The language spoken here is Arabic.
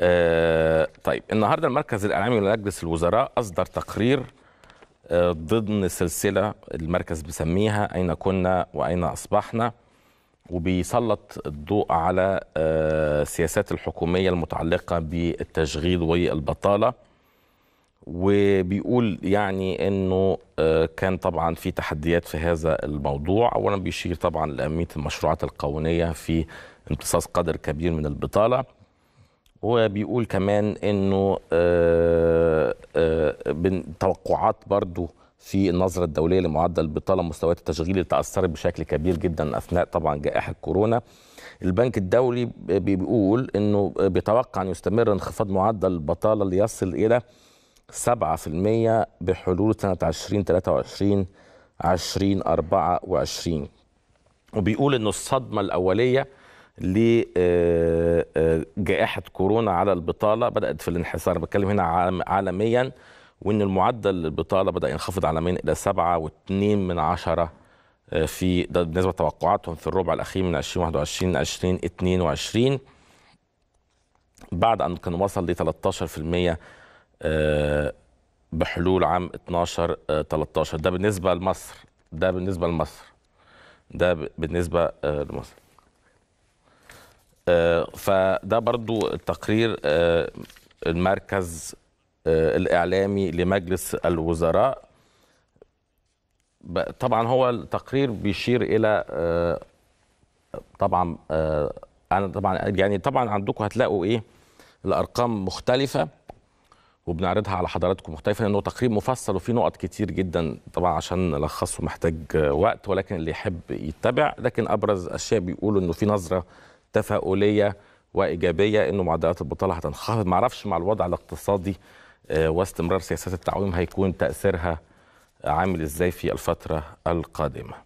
آه، طيب النهارده المركز الاعلامي لمجلس الوزراء اصدر تقرير آه، ضمن سلسله المركز بيسميها اين كنا واين اصبحنا وبيسلط الضوء على آه، سياسات السياسات الحكوميه المتعلقه بالتشغيل والبطاله وبيقول يعني انه كان طبعا في تحديات في هذا الموضوع اولا بيشير طبعا لاهميه المشروعات القانونيه في امتصاص قدر كبير من البطاله وبيقول كمان انه آه، آه، توقعات برضو في النظرة الدولية لمعدل بطالة مستويات التشغيل اللي تأثرت بشكل كبير جدا أثناء طبعا جائحة كورونا البنك الدولي بيقول أنه بيتوقع أن يستمر انخفاض معدل البطالة ليصل إلى 7% بحلول سنة 2023 2024 وبيقول أنه الصدمة الأولية لجائحه كورونا على البطاله بدات في الانحسار بتكلم هنا عالميا وان المعدل البطاله بدا ينخفض عالميا الى 7.2 من عشرة آه، في ده بالنسبه لتوقعاتهم في الربع الاخير من 2021 2022 بعد ان كان وصل ل 13% آه، بحلول عام 12 13 آه، ده بالنسبه لمصر ده بالنسبه لمصر ده بالنسبه لمصر آه، فده برضو تقرير آه، المركز آه، الإعلامي لمجلس الوزراء طبعا هو التقرير بيشير إلى طبعا أنا طبعا يعني طبعا عندكم هتلاقوا إيه الأرقام مختلفة وبنعرضها على حضراتكم مختلفة لأنه تقرير مفصل وفيه نقط كتير جدا طبعا عشان نلخصه محتاج وقت ولكن اللي يحب يتبع لكن أبرز أشياء بيقولوا إنه في نظرة تفاؤليه وايجابيه انه معدلات البطاله هتنخفض معرفش مع الوضع الاقتصادي آه، واستمرار سياسات التعويم هيكون تاثيرها عامل ازاي في الفتره القادمه